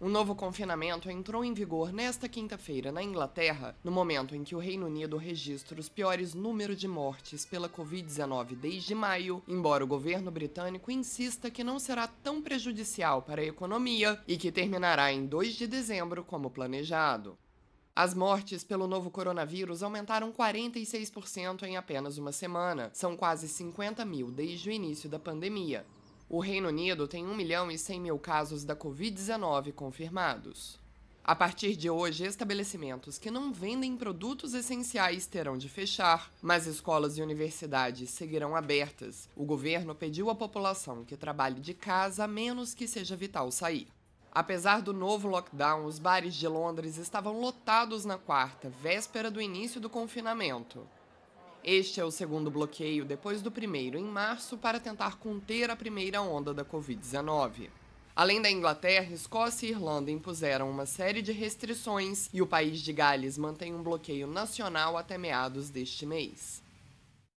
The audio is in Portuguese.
Um novo confinamento entrou em vigor nesta quinta-feira na Inglaterra, no momento em que o Reino Unido registra os piores números de mortes pela Covid-19 desde maio, embora o governo britânico insista que não será tão prejudicial para a economia e que terminará em 2 de dezembro como planejado. As mortes pelo novo coronavírus aumentaram 46% em apenas uma semana. São quase 50 mil desde o início da pandemia. O Reino Unido tem 1 milhão e 100 mil casos da Covid-19 confirmados. A partir de hoje, estabelecimentos que não vendem produtos essenciais terão de fechar, mas escolas e universidades seguirão abertas. O governo pediu à população que trabalhe de casa a menos que seja vital sair. Apesar do novo lockdown, os bares de Londres estavam lotados na quarta, véspera do início do confinamento. Este é o segundo bloqueio depois do primeiro em março para tentar conter a primeira onda da Covid-19. Além da Inglaterra, Escócia e Irlanda impuseram uma série de restrições e o país de Gales mantém um bloqueio nacional até meados deste mês.